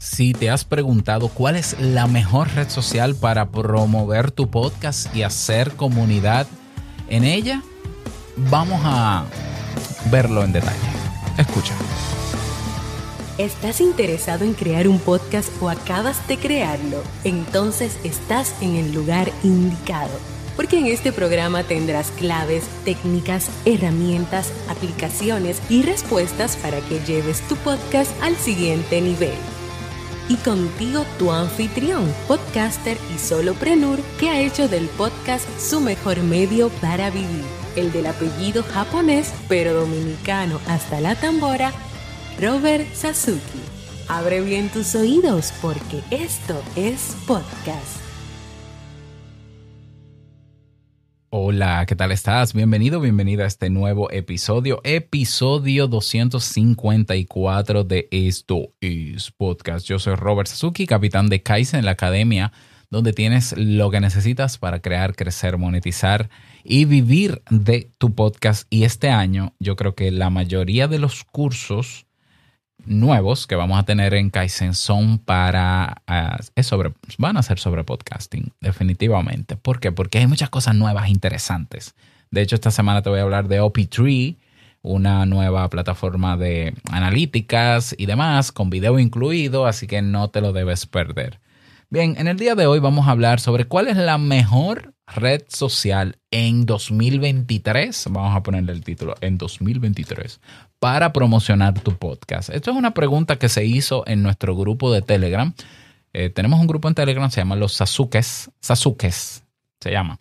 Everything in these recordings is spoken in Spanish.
si te has preguntado cuál es la mejor red social para promover tu podcast y hacer comunidad en ella, vamos a verlo en detalle. Escucha. ¿Estás interesado en crear un podcast o acabas de crearlo? Entonces estás en el lugar indicado. Porque en este programa tendrás claves, técnicas, herramientas, aplicaciones y respuestas para que lleves tu podcast al siguiente nivel y contigo tu anfitrión, podcaster y soloprenur que ha hecho del podcast su mejor medio para vivir, el del apellido japonés pero dominicano hasta la tambora, Robert Sasuki. Abre bien tus oídos porque esto es podcast. Hola, ¿qué tal estás? Bienvenido, bienvenida a este nuevo episodio, episodio 254 de Esto es Podcast. Yo soy Robert Suzuki, capitán de Kaizen, la academia donde tienes lo que necesitas para crear, crecer, monetizar y vivir de tu podcast. Y este año yo creo que la mayoría de los cursos nuevos que vamos a tener en Kaizen son para... Ah, sobre, van a ser sobre podcasting, definitivamente. ¿Por qué? Porque hay muchas cosas nuevas interesantes. De hecho, esta semana te voy a hablar de OP3, una nueva plataforma de analíticas y demás, con video incluido, así que no te lo debes perder. Bien, en el día de hoy vamos a hablar sobre cuál es la mejor red social en 2023. Vamos a ponerle el título, en 2023, para promocionar tu podcast. Esto es una pregunta que se hizo en nuestro grupo de Telegram. Eh, tenemos un grupo en Telegram, se llama Los Sasukes. Sasukes, se llama.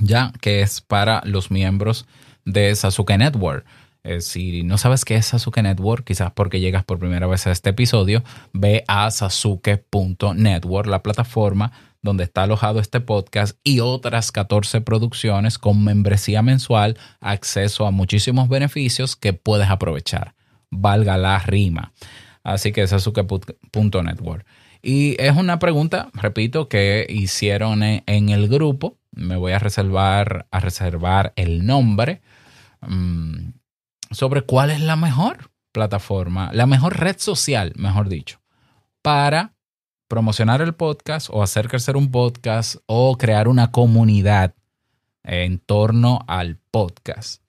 Ya, que es para los miembros de Sasuke Network. Eh, si no sabes qué es Sasuke Network, quizás porque llegas por primera vez a este episodio, ve a sasuke.network, la plataforma donde está alojado este podcast y otras 14 producciones con membresía mensual, acceso a muchísimos beneficios que puedes aprovechar. Valga la rima. Así que sasuke.network. Y es una pregunta, repito, que hicieron e-, en el grupo. Me voy a reservar, a reservar el nombre. Mm, sobre cuál es la mejor plataforma, la mejor red social, mejor dicho, para promocionar el podcast o hacer crecer un podcast o crear una comunidad en torno al podcast.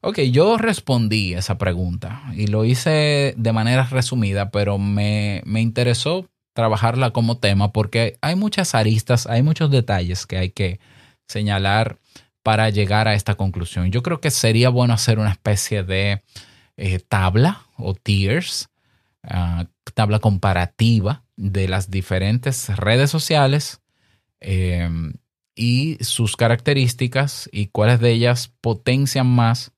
Ok, yo respondí esa pregunta y lo hice de manera resumida, pero me, me, interesó trabajarla como tema porque hay muchas aristas, hay muchos detalles que hay que señalar para llegar a esta conclusión. Yo creo que sería bueno hacer una especie de eh, tabla o tiers, ah, tabla comparativa de las diferentes redes sociales em, y sus características y cuáles de ellas potencian más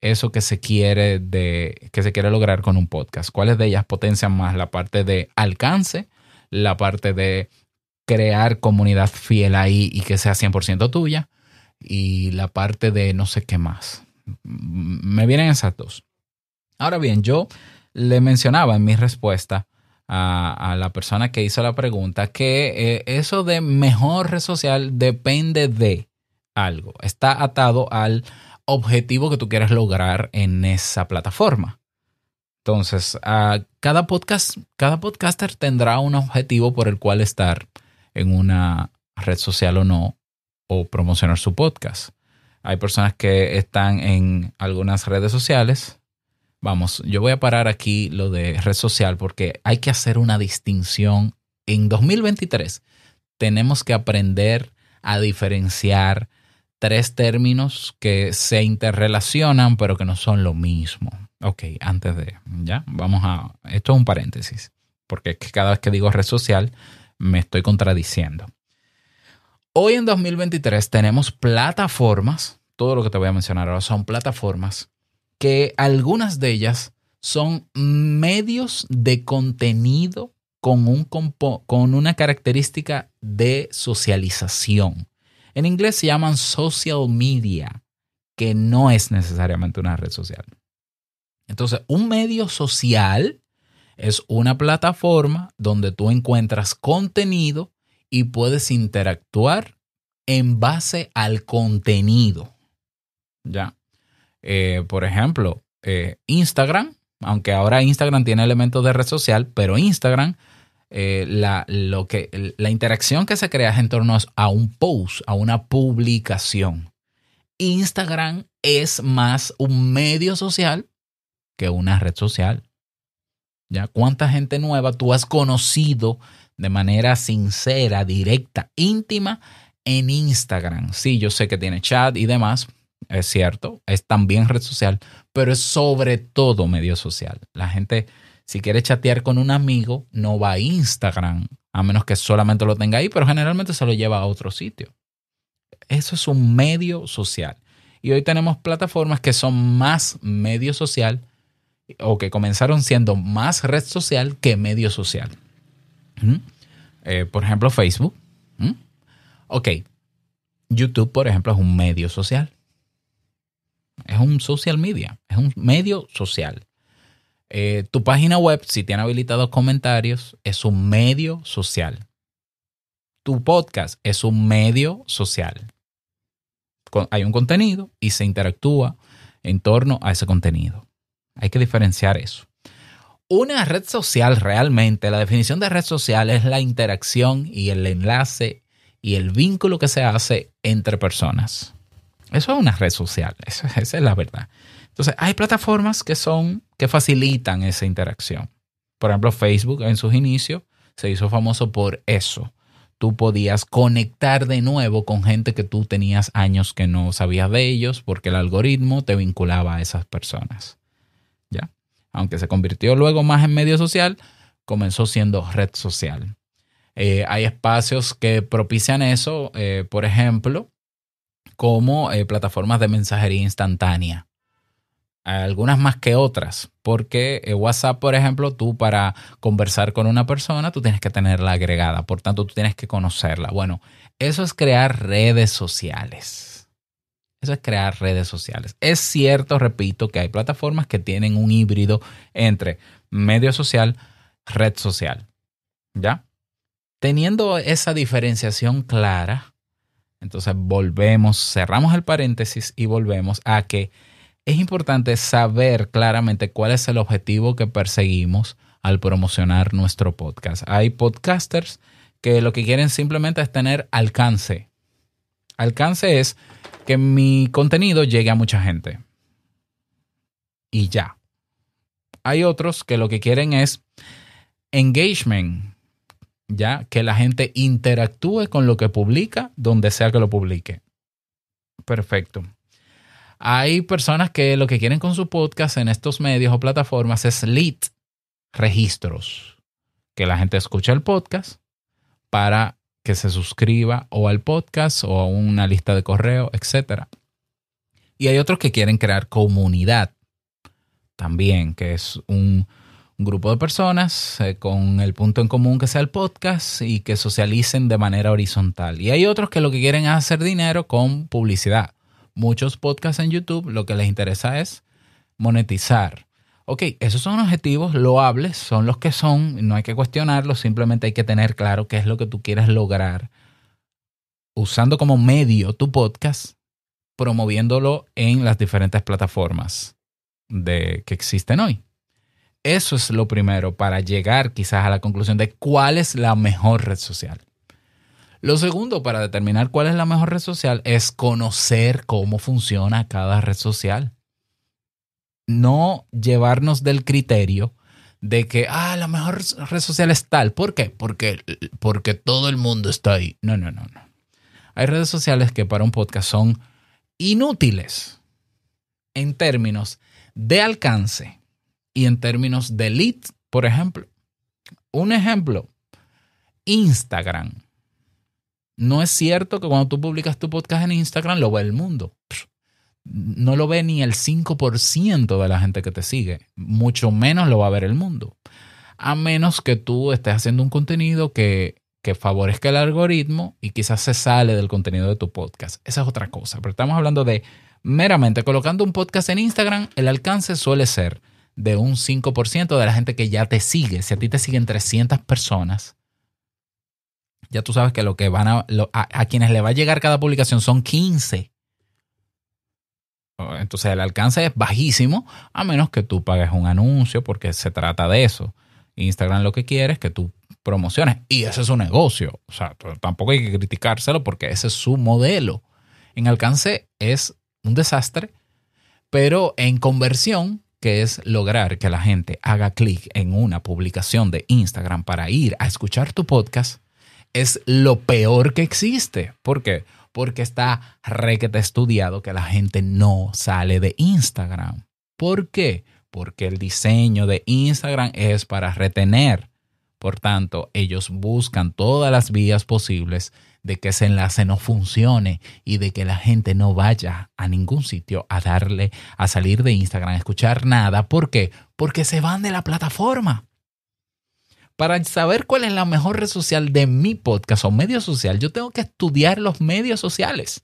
eso que se quiere de que se quiere lograr con un podcast. ¿Cuáles de ellas potencian más la parte de alcance, la parte de crear comunidad fiel ahí y que sea 100% tuya? y la parte de no sé qué más. Me vienen esas dos. Ahora bien, yo le mencionaba en mi respuesta a, la persona que hizo la pregunta que eh, eso de mejor red social depende de algo. Está atado al objetivo que tú quieras lograr en esa plataforma. Entonces, cada, podcast, cada podcaster tendrá un objetivo por el cual estar en una red social o no, promocionar su podcast. Hay personas que están en algunas redes sociales. Vamos, yo voy a parar aquí lo de red social porque hay que hacer una distinción. En 2023 tenemos que aprender a diferenciar tres términos que se interrelacionan pero que no son lo mismo. Ok, antes de, ya, vamos a, esto es un paréntesis, porque es que cada vez que digo red social me estoy contradiciendo. Hoy en 2023 tenemos plataformas, todo lo que te voy a mencionar ahora son plataformas, que algunas de ellas son medios de contenido con, un con una característica de socialización. En inglés se llaman social media, que no es necesariamente una red social. Entonces, un medio social es una plataforma donde tú encuentras contenido y puedes interactuar en base al contenido. Ya. Eh, por ejemplo, eh, Instagram, aunque ahora Instagram tiene elementos de red social, pero Instagram, eh, la, lo que, la interacción que se crea es en torno a un post, a una publicación. Instagram es más un medio social que una red social. ¿Ya? ¿Cuánta gente nueva tú has conocido de manera sincera, directa, íntima en Instagram. Sí, yo sé que tiene chat y demás, es cierto, es también red social, pero es sobre todo medio social. La gente, si quiere chatear con un amigo, no va a Instagram, a menos que solamente lo tenga ahí, pero generalmente se lo lleva a otro sitio. Eso es un medio social. Y hoy tenemos plataformas que son más medio social o que comenzaron siendo más red social que medio social. Eh, por ejemplo, Facebook. Ok, YouTube, por ejemplo, es un medio social. Es un social media, es un medio social. Eh, tu página web, si tiene habilitados comentarios, es un medio social. Tu podcast es un medio social. hay un contenido y se interactúa en torno a ese contenido. Hay que diferenciar eso. Una red social realmente, la definición de red social es la interacción y el enlace y el vínculo que se hace entre personas. Eso es una red social, esa, es la verdad. Entonces, hay plataformas que son, que facilitan esa interacción. Por ejemplo, Facebook en sus inicios se hizo famoso por eso. Tú podías conectar de nuevo con gente que tú tenías años que no sabías de ellos porque el algoritmo te vinculaba a esas personas aunque se convirtió luego más en medio social, comenzó siendo red social. Eh, hay espacios que propician eso, eh, por ejemplo, como eh, plataformas de mensajería instantánea. Algunas más que otras, porque WhatsApp, por ejemplo, tú para conversar con una persona, tú tienes que tenerla agregada, por tanto, tú tienes que conocerla. Bueno, eso es crear redes sociales. Eso es crear redes sociales. Es cierto, repito, que hay plataformas que tienen un híbrido entre medio social, red social. ¿Ya? Teniendo esa diferenciación clara, entonces volvemos, cerramos el paréntesis y volvemos a que es importante saber claramente cuál es el objetivo que perseguimos al promocionar nuestro podcast. Hay podcasters que lo que quieren simplemente es tener alcance. Alcance es que mi contenido llegue a mucha gente. Y ya. Hay otros que lo que quieren es engagement, ya que la gente interactúe con lo que publica donde sea que lo publique. Perfecto. Hay personas que lo que quieren con su podcast en estos medios o plataformas es lead, registros, que la gente escuche el podcast para que se suscriba o al podcast o a una lista de correo, etc. Y hay otros que quieren crear comunidad también, que es un, grupo de personas eh, con el punto en común que sea el podcast y que socialicen de manera horizontal. Y hay otros que lo que quieren es hacer dinero con publicidad. Muchos podcasts en YouTube lo que les interesa es monetizar Ok, esos son objetivos loables, son los que son, no hay que cuestionarlos, simplemente hay que tener claro qué es lo que tú quieres lograr usando como medio tu podcast, promoviéndolo en las diferentes plataformas de, que existen hoy. Eso es lo primero para llegar quizás a la conclusión de cuál es la mejor red social. Lo segundo para determinar cuál es la mejor red social es conocer cómo funciona cada red social no llevarnos del criterio de que, ah, la mejor red social es tal. ¿Por qué? Porque, porque todo el mundo está ahí. No, no, no, no. Hay redes sociales que para un podcast son inútiles en términos de alcance y en términos de lead, por ejemplo. Un ejemplo, Instagram. No es cierto que cuando tú publicas tu podcast en Instagram lo ve el mundo no lo ve ni el 5% de la gente que te sigue, mucho menos lo va a ver el mundo. A menos que tú estés haciendo un contenido que, favorezca el algoritmo y quizás se sale del contenido de tu podcast. Esa es otra cosa, pero estamos hablando de meramente colocando un podcast en Instagram, el alcance suele ser de un 5% de la gente que ya te sigue. Si a ti te siguen 300 personas, ya tú sabes que lo que van a, a quienes le va a llegar cada publicación son 15 entonces el alcance es bajísimo a menos que tú pagues un anuncio porque se trata de eso. Instagram lo que quiere es que tú promociones y ese es su negocio. O sea, tampoco hay que criticárselo porque ese es su modelo. En alcance es un desastre, pero en conversión, que es lograr que la gente haga clic en una publicación de Instagram para ir a escuchar tu podcast, es lo peor que existe. ¿Por qué? Porque porque está requete estudiado que la gente no sale de Instagram. ¿Por qué? Porque el diseño de Instagram es para retener. Por tanto, ellos buscan todas las vías posibles de que ese enlace no funcione y de que la gente no vaya a ningún sitio a darle, a salir de Instagram, a escuchar nada. ¿Por qué? Porque se van de la plataforma. Para saber cuál es la mejor red social de mi podcast o medio social, yo tengo que estudiar los medios sociales,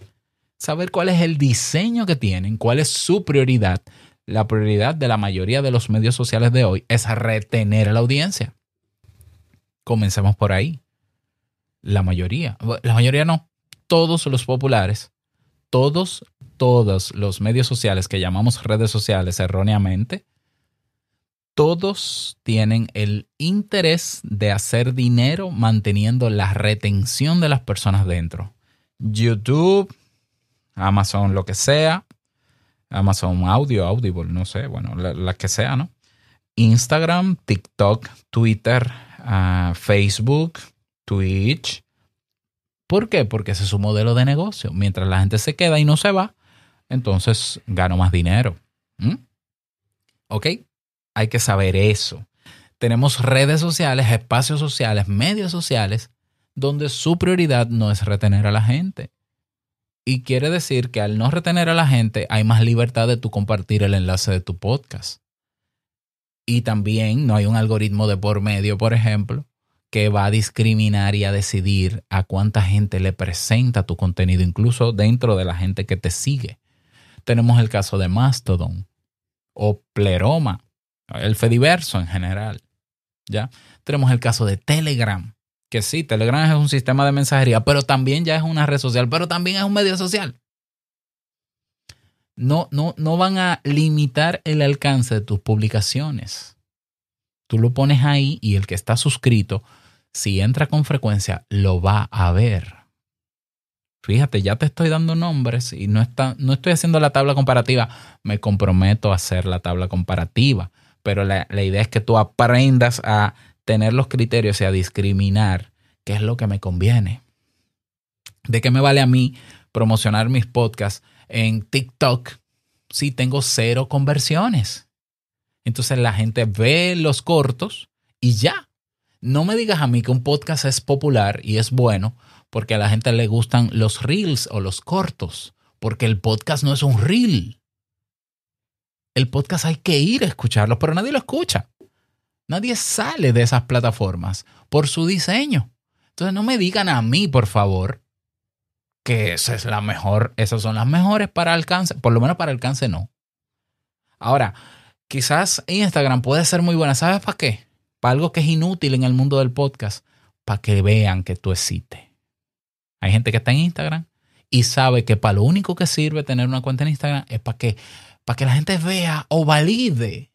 saber cuál es el diseño que tienen, cuál es su prioridad. La prioridad de la mayoría de los medios sociales de hoy es retener a la audiencia. Comencemos por ahí. La mayoría, la mayoría no, todos los populares, todos, todos los medios sociales que llamamos redes sociales erróneamente, todos tienen el interés de hacer dinero manteniendo la retención de las personas dentro. YouTube, Amazon, lo que sea, Amazon Audio, Audible, no sé, bueno, la, que sea, ¿no? Instagram, TikTok, Twitter, ah, Facebook, Twitch. ¿Por qué? Porque ese es su modelo de negocio. Mientras la gente se queda y no se va, entonces gano más dinero. ¿Mm? ¿Ok? hay que saber eso. Tenemos redes sociales, espacios sociales, medios sociales, donde su prioridad no es retener a la gente. Y quiere decir que al no retener a la gente hay más libertad de tú compartir el enlace de tu podcast. Y también no hay un algoritmo de por medio, por ejemplo, que va a discriminar y a decidir a cuánta gente le presenta tu contenido, incluso dentro de la gente que te sigue. Tenemos el caso de Mastodon o Pleroma, el diverso en general. ¿ya? Tenemos el caso de Telegram, que sí, Telegram es un sistema de mensajería, pero también ya es una red social, pero también es un medio social. No, no, no van a limitar el alcance de tus publicaciones. Tú lo pones ahí y el que está suscrito, si entra con frecuencia, lo va a ver. Fíjate, ya te estoy dando nombres y no, no estoy haciendo la tabla comparativa. Me comprometo a hacer la tabla comparativa pero la, idea es que tú aprendas a tener los criterios y a discriminar qué es lo que me conviene. ¿De qué me vale a mí promocionar mis podcasts en TikTok si tengo cero conversiones? Entonces la gente ve los cortos y ya. No me digas a mí que un podcast es popular y es bueno porque a la gente le gustan los reels o los cortos, porque el podcast no es un reel el podcast hay que ir a escucharlo, pero nadie lo escucha. Nadie sale de esas plataformas por su diseño. Entonces no me digan a mí, por favor, que esa es la mejor, esas son las mejores para alcance, por lo menos para alcance no. Ahora, quizás Instagram puede ser muy buena, ¿sabes para qué? Para algo que es inútil en el mundo del podcast, para que vean que tú existes. Hay gente que está en Instagram y sabe que para lo único que sirve tener una cuenta en Instagram es para que para que la gente vea o valide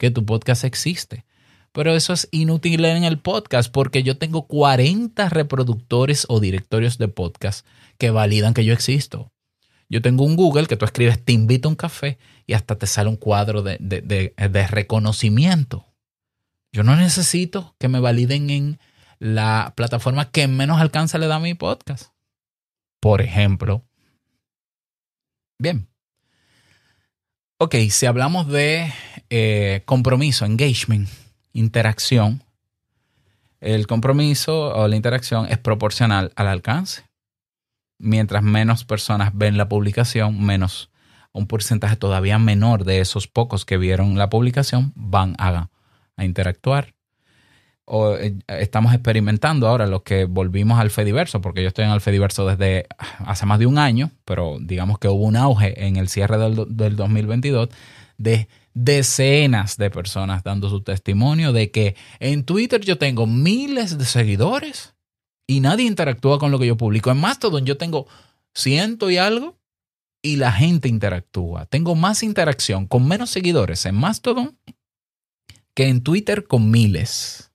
que tu podcast existe. Pero eso es inútil en el podcast porque yo tengo 40 reproductores o directorios de podcast que validan que yo existo. Yo tengo un Google que tú escribes te invito a un café y hasta te sale un cuadro de, reconocimiento. Yo no necesito que me validen en la plataforma que menos alcanza le da a mi podcast. Por ejemplo. Bien, Ok, si hablamos de eh, compromiso, engagement, interacción, el compromiso o la interacción es proporcional al alcance. Mientras menos personas ven la publicación, menos un porcentaje todavía menor de esos pocos que vieron la publicación van a interactuar o, eh, estamos experimentando ahora los que volvimos al Fediverso, porque yo estoy en el Fediverso desde ah, hace más de un año, pero digamos que hubo un auge en el cierre del, del 2022 de decenas de personas dando su testimonio de que en Twitter yo tengo miles de seguidores y nadie interactúa con lo que yo publico. En Mastodon yo tengo ciento y algo y la gente interactúa. Tengo más interacción con menos seguidores en Mastodon que en Twitter con miles.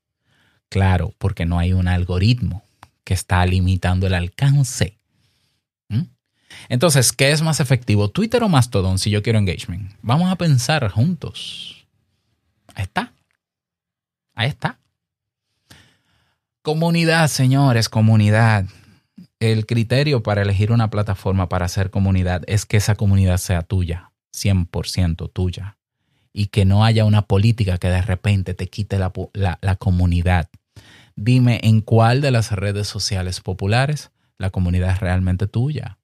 Claro, porque no hay un algoritmo que está limitando el alcance. ¿Mm? Entonces, ¿qué es más efectivo, Twitter o Mastodon si yo quiero engagement? Vamos a pensar juntos. Ahí está. Ahí está. Comunidad, señores, comunidad. El criterio para elegir una plataforma para hacer comunidad es que esa comunidad sea tuya, 100% tuya, y que no haya una política que de repente te quite la comunidad Dime en cuál de las redes sociales populares la comunidad es realmente tuya.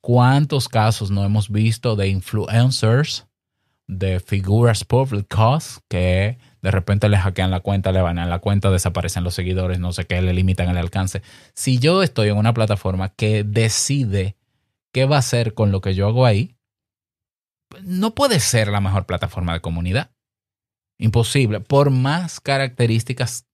¿Cuántos casos no hemos visto de influencers, de figuras públicas que de repente le hackean la cuenta, le van a la cuenta, desaparecen los seguidores, no sé qué, le limitan el alcance? Si yo estoy en una plataforma que decide qué va a hacer con lo que yo hago ahí, no puede ser la mejor plataforma de comunidad. Imposible. Por más características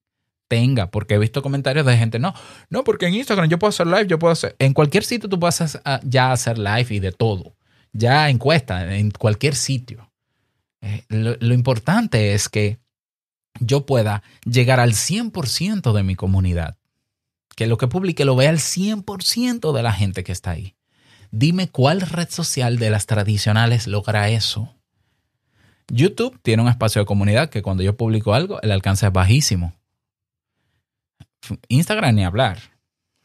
tenga, porque he visto comentarios de gente, no, no, porque en Instagram yo puedo hacer live, yo puedo hacer, en cualquier sitio tú puedes ah, ya hacer live y de todo, ya encuesta, en cualquier sitio. Eh, lo, lo importante es que yo pueda llegar al 100% de mi comunidad, que lo que publique lo vea el 100% de la gente que está ahí. Dime cuál red social de las tradicionales logra eso. YouTube tiene un espacio de comunidad que cuando yo publico algo, el alcance es bajísimo. Instagram ni hablar.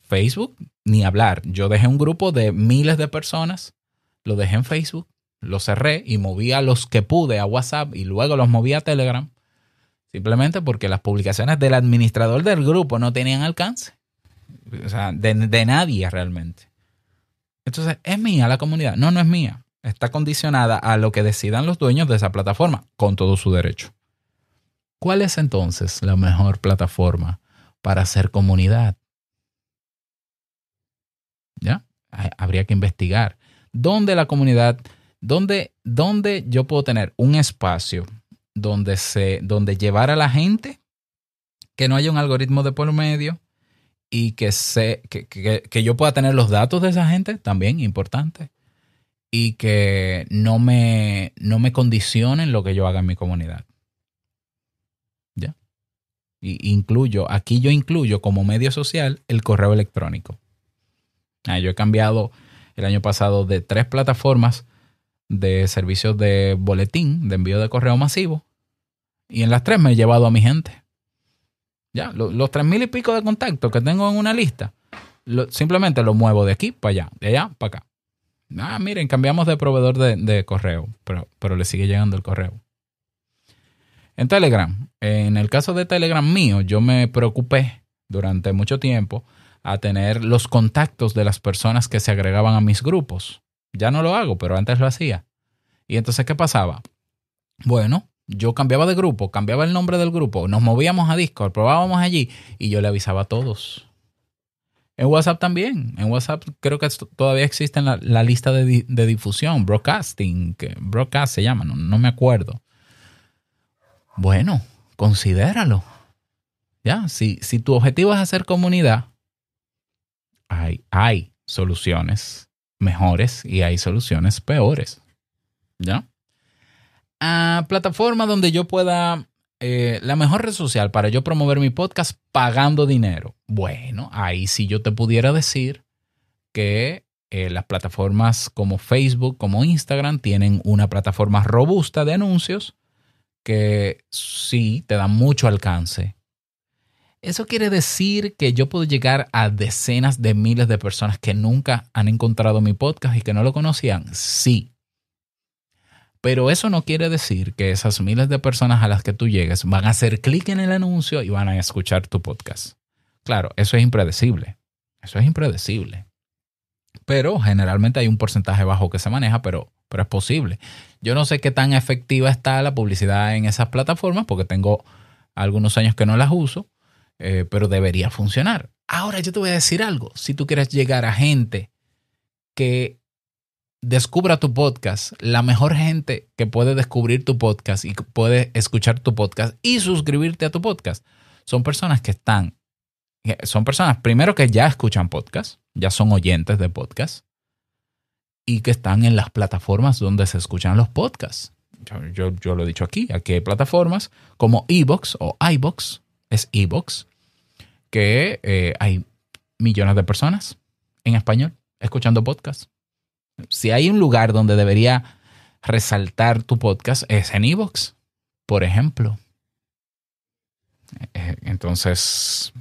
Facebook ni hablar. Yo dejé un grupo de miles de personas, lo dejé en Facebook, lo cerré y moví a los que pude a WhatsApp y luego los moví a Telegram, simplemente porque las publicaciones del administrador del grupo no tenían alcance. O sea, de, nadie realmente. Entonces, ¿es mía la comunidad? No, no es mía. Está condicionada a lo que decidan los dueños de esa plataforma, con todo su derecho. ¿Cuál es entonces la mejor plataforma para hacer comunidad. ¿Ya? Habría que investigar. ¿Dónde la comunidad, dónde, dónde yo puedo tener un espacio donde, se, donde llevar a la gente, que no haya un algoritmo de por medio y que, se, que, que, que yo pueda tener los datos de esa gente, también importante, y que no me, no me condicionen lo que yo haga en mi comunidad. Y incluyo, aquí yo incluyo como medio social el correo electrónico. Ah, yo he cambiado el año pasado de tres plataformas de servicios de boletín, de envío de correo masivo, y en las tres me he llevado a mi gente. Ya, los, tres mil y pico de contactos que tengo en una lista, simplemente los muevo de aquí para allá, de allá para acá. Ah, miren, cambiamos de proveedor de, de correo, pero, pero le sigue llegando el correo. En Telegram, en el caso de Telegram mío, yo me preocupé durante mucho tiempo a tener los contactos de las personas que se agregaban a mis grupos. Ya no lo hago, pero antes lo hacía. Y entonces, ¿qué pasaba? Bueno, yo cambiaba de grupo, cambiaba el nombre del grupo, nos movíamos a Discord, probábamos allí y yo le avisaba a todos. En WhatsApp también. En WhatsApp creo que todavía existe la, lista de, difusión, broadcasting, broadcast se llama, no me acuerdo. Bueno, considéralo. Ya, si, tu objetivo es hacer comunidad, hay, hay soluciones mejores y hay soluciones peores. ¿Ya? A ah, plataforma donde yo pueda eh, la mejor red social para yo promover mi podcast pagando dinero. Bueno, ahí sí yo te pudiera decir que eh, las plataformas como Facebook, como Instagram, tienen una plataforma robusta de anuncios que sí, te da mucho alcance. Eso quiere decir que yo puedo llegar a decenas de miles de personas que nunca han encontrado mi podcast y que no lo conocían. Sí. Pero eso no quiere decir que esas miles de personas a las que tú llegues van a hacer clic en el anuncio y van a escuchar tu podcast. Claro, eso es impredecible. Eso es impredecible. Pero generalmente hay un porcentaje bajo que se maneja, pero, pero es posible. Yo no sé qué tan efectiva está la publicidad en esas plataformas porque tengo algunos años que no las uso, eh, pero debería funcionar. Ahora yo te voy a decir algo. Si tú quieres llegar a gente que descubra tu podcast, la mejor gente que puede descubrir tu podcast y puede escuchar tu podcast y suscribirte a tu podcast, son personas que están, eh, son personas primero que ya escuchan podcast, ya son oyentes de podcast, y que están en las plataformas donde se escuchan los podcasts. Yo, lo he dicho aquí, aquí hay plataformas como Evox o iBox, es Evox, que eh, hay millones de personas en español escuchando podcasts. Si hay un lugar donde debería resaltar tu podcast es en Evox, por ejemplo. Eh, eh, entonces,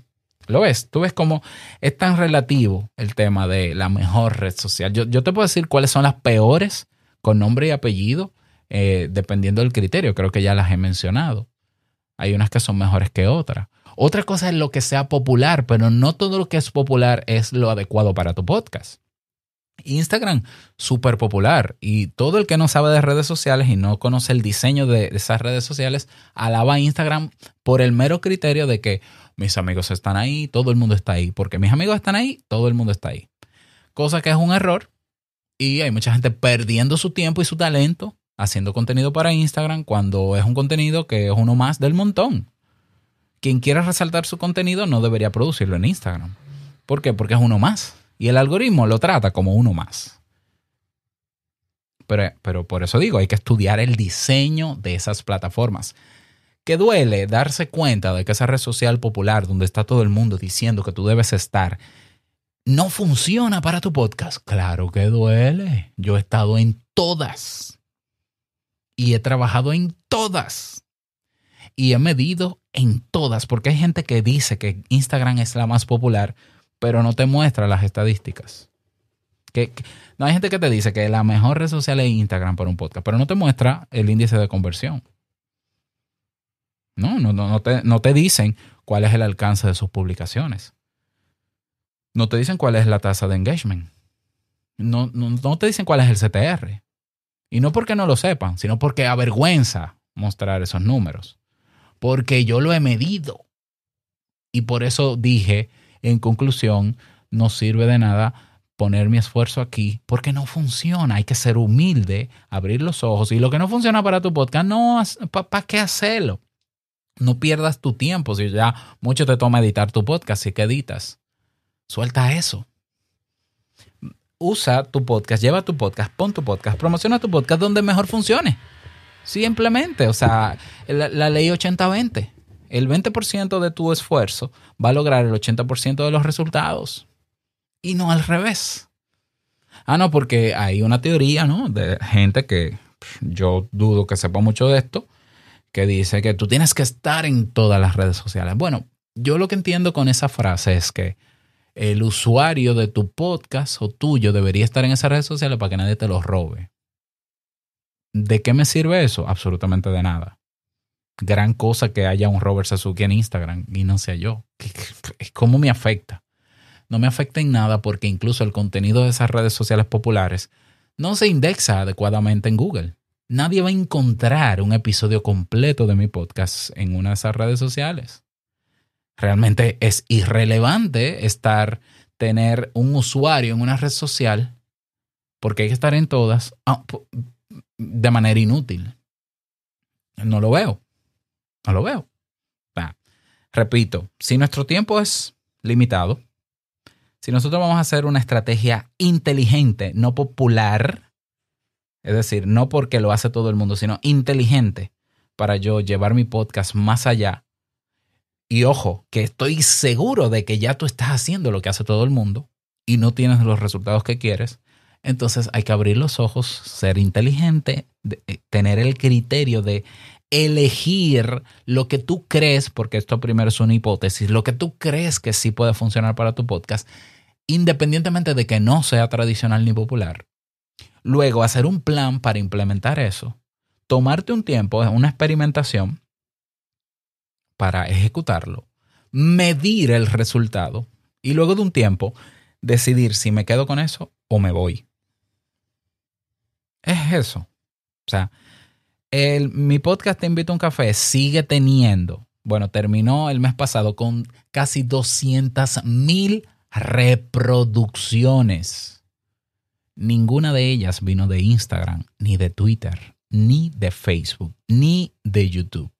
lo ves, tú ves cómo es tan relativo el tema de la mejor red social. Yo, te puedo decir cuáles son las peores con nombre y apellido, eh, dependiendo del criterio. Creo que ya las he mencionado. Hay unas que son mejores que otras. Otra cosa es lo que sea popular, pero no todo lo que es popular es lo adecuado para tu podcast. Instagram, súper popular. Y todo el que no sabe de redes sociales y no conoce el diseño de esas redes sociales, alaba Instagram por el mero criterio de que, mis amigos están ahí, todo el mundo está ahí. Porque mis amigos están ahí, todo el mundo está ahí. Cosa que es un error. Y hay mucha gente perdiendo su tiempo y su talento haciendo contenido para Instagram cuando es un contenido que es uno más del montón. Quien quiera resaltar su contenido no debería producirlo en Instagram. ¿Por qué? Porque es uno más. Y el algoritmo lo trata como uno más. Pero, pero por eso digo, hay que estudiar el diseño de esas plataformas que duele darse cuenta de que esa red social popular donde está todo el mundo diciendo que tú debes estar no funciona para tu podcast. Claro que duele. Yo he estado en todas y he trabajado en todas y he medido en todas porque hay gente que dice que Instagram es la más popular, pero no te muestra las estadísticas. Que, no hay gente que te dice que la mejor red social es Instagram para un podcast, pero no te muestra el índice de conversión. No, no, no, te, no te dicen cuál es el alcance de sus publicaciones. No te dicen cuál es la tasa de engagement. No, no, no te dicen cuál es el CTR. Y no porque no lo sepan, sino porque avergüenza mostrar esos números. Porque yo lo he medido. Y por eso dije, en conclusión, no sirve de nada poner mi esfuerzo aquí porque no funciona. Hay que ser humilde, abrir los ojos. Y lo que no funciona para tu podcast, no, ¿para qué hacerlo? no pierdas tu tiempo. Si ya mucho te toma editar tu podcast, si que editas, suelta eso. Usa tu podcast, lleva tu podcast, pon tu podcast, promociona tu podcast donde mejor funcione. Simplemente, o sea, la, la ley 80-20. El 20% de tu esfuerzo va a lograr el 80% de los resultados. Y no al revés. Ah, no, porque hay una teoría, ¿no? De gente que yo dudo que sepa mucho de esto, que dice que tú tienes que estar en todas las redes sociales. Bueno, yo lo que entiendo con esa frase es que el usuario de tu podcast o tuyo debería estar en esas redes sociales para que nadie te los robe. ¿De qué me sirve eso? Absolutamente de nada. Gran cosa que haya un Robert Sasuke en Instagram y no sea yo. ¿Cómo me afecta? No me afecta en nada porque incluso el contenido de esas redes sociales populares no se indexa adecuadamente en Google nadie va a encontrar un episodio completo de mi podcast en una de esas redes sociales. Realmente es irrelevante estar, tener un usuario en una red social, porque hay que estar en todas ah, de manera inútil. No lo veo. No lo veo. Ah, repito, si nuestro tiempo es limitado, si nosotros vamos a hacer una estrategia inteligente, no popular, es decir, no porque lo hace todo el mundo, sino inteligente para yo llevar mi podcast más allá. Y ojo, que estoy seguro de que ya tú estás haciendo lo que hace todo el mundo y no tienes los resultados que quieres. Entonces hay que abrir los ojos, ser inteligente, eh, tener el criterio de elegir lo que tú crees, porque esto primero es una hipótesis, lo que tú crees que sí puede funcionar para tu podcast, independientemente de que no sea tradicional ni popular, Luego, hacer un plan para implementar eso. Tomarte un tiempo, una experimentación para ejecutarlo. Medir el resultado. Y luego de un tiempo, decidir si me quedo con eso o me voy. Es eso. O sea, el, mi podcast Te invito a un café sigue teniendo, bueno, terminó el mes pasado con casi 200 mil reproducciones. Ninguna de ellas vino de Instagram, ni de Twitter, ni de Facebook, ni de YouTube.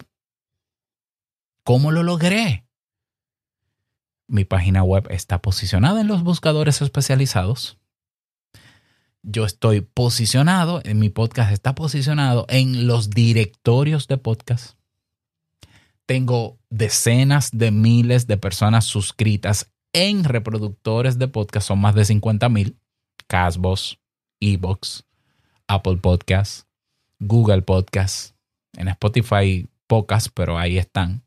¿Cómo lo logré? Mi página web está posicionada en los buscadores especializados. Yo estoy posicionado, en mi podcast está posicionado en los directorios de podcast. Tengo decenas de miles de personas suscritas en reproductores de podcast, son más de 50 mil Casbos, Evox, Apple Podcasts, Google Podcasts, en Spotify pocas, pero ahí están.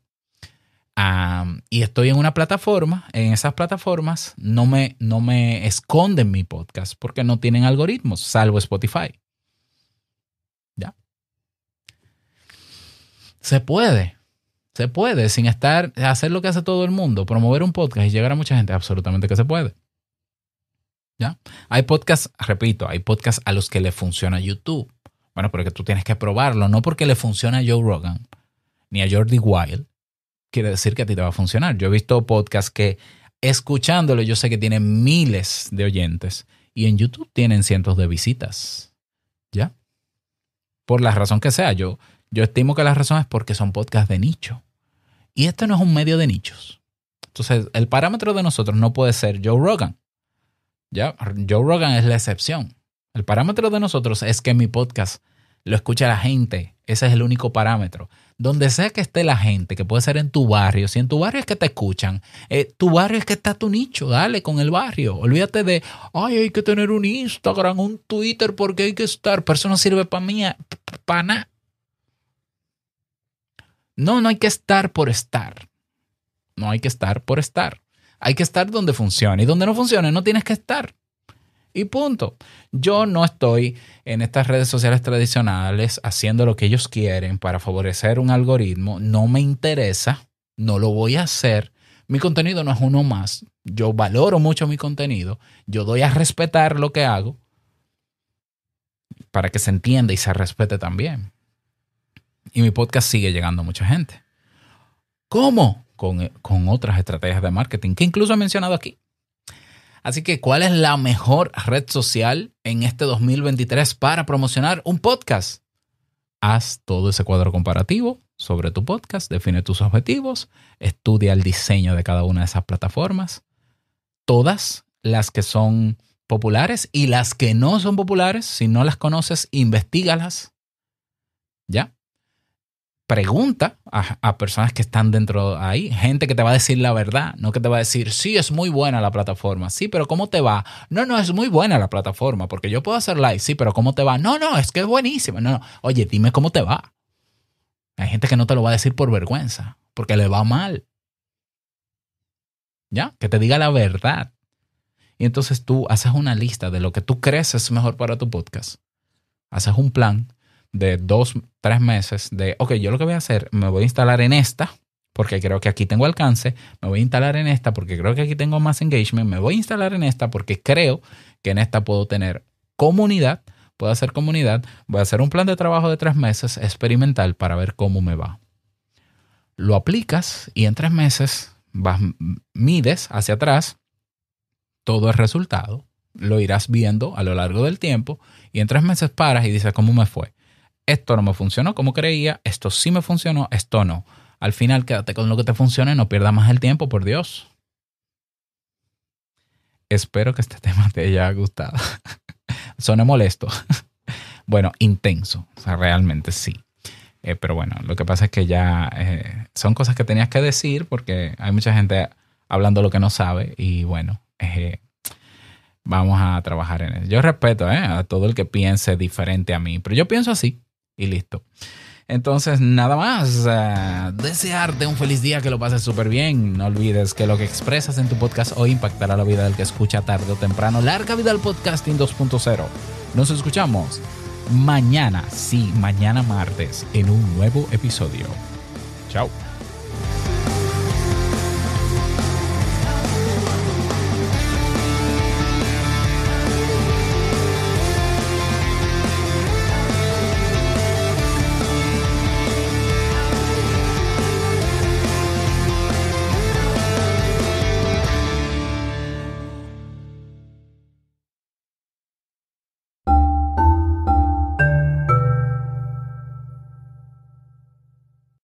y estoy en una plataforma, en esas plataformas no me, no me esconden mi podcast porque no tienen algoritmos, salvo Spotify. ¿Ya? Se puede, se puede, sin estar, hacer lo que hace todo el mundo, promover un podcast y llegar a mucha gente, absolutamente que se puede. ¿Ya? Hay podcasts, repito, hay podcasts a los que le funciona YouTube. Bueno, porque tú tienes que probarlo, no porque le funciona a Joe Rogan ni a Jordi Wild, quiere decir que a ti te va a funcionar. Yo he visto podcasts que escuchándolo yo sé que tienen miles de oyentes y en YouTube tienen cientos de visitas. ¿Ya? Por la razón que sea, yo, yo estimo que la razón es porque son podcasts de nicho. Y esto no es un medio de nichos. Entonces, el parámetro de nosotros no puede ser Joe Rogan ya, Joe Rogan es la excepción. El parámetro de nosotros es que mi podcast lo escucha la gente. Ese es el único parámetro. Donde sea que esté la gente, que puede ser en tu barrio, si en tu barrio es que te escuchan, eh, tu barrio es que está tu nicho, dale con el barrio. Olvídate de, ay, hay que tener un Instagram, un Twitter, porque hay que estar. Pero eso no sirve para mí, para nada. No, no hay que estar por estar. No hay que estar por estar. Hay que estar donde funcione y donde no funcione no tienes que estar. Y punto. Yo no estoy en estas redes sociales tradicionales haciendo lo que ellos quieren para favorecer un algoritmo. No me interesa, no lo voy a hacer. Mi contenido no es uno más. Yo valoro mucho mi contenido. Yo doy a respetar lo que hago para que se entienda y se respete también. Y mi podcast sigue llegando a mucha gente. ¿Cómo? con, otras estrategias de marketing, que incluso he mencionado aquí. Así que, ¿cuál es la mejor red social en este 2023 para promocionar un podcast? Haz todo ese cuadro comparativo sobre tu podcast, define tus objetivos, estudia el diseño de cada una de esas plataformas, todas las que son populares y las que no son populares, si no las conoces, investigalas. ¿Ya? pregunta a, personas que están dentro ahí, gente que te va a decir la verdad, no que te va a decir, sí, es muy buena la plataforma, sí, pero ¿cómo te va? No, no, es muy buena la plataforma, porque yo puedo hacer live, sí, pero ¿cómo te va? No, no, es que es buenísima, no, no, oye, dime cómo te va. Hay gente que no te lo va a decir por vergüenza, porque le va mal. ¿Ya? Que te diga la verdad. Y entonces tú haces una lista de lo que tú crees es mejor para tu podcast, haces un plan de dos, tres meses de, ok, yo lo que voy a hacer, me voy a instalar en esta porque creo que aquí tengo alcance, me voy a instalar en esta porque creo que aquí tengo más engagement, me voy a instalar en esta porque creo que en esta puedo tener comunidad, puedo hacer comunidad, voy a hacer un plan de trabajo de tres meses experimental para ver cómo me va. Lo aplicas y en tres meses vas, mides hacia atrás todo el resultado, lo irás viendo a lo largo del tiempo y en tres meses paras y dices cómo me fue esto no me funcionó como creía, esto sí me funcionó, esto no. Al final quédate con lo que te funcione, no pierdas más el tiempo, por Dios. Espero que este tema te haya gustado. Suena molesto. bueno, intenso, o sea, realmente sí. Eh, pero bueno, lo que pasa es que ya eh, son cosas que tenías que decir porque hay mucha gente hablando lo que no sabe y bueno, eh, vamos a trabajar en eso. Yo respeto a todo el que piense diferente a mí, pero yo pienso así y listo. Entonces, nada más, desearte un feliz día, que lo pases súper bien. No olvides que lo que expresas en tu podcast hoy impactará la vida del que escucha tarde o temprano. Larga vida al podcasting 2.0. Nos escuchamos mañana, sí, mañana martes, en un nuevo episodio. Chao.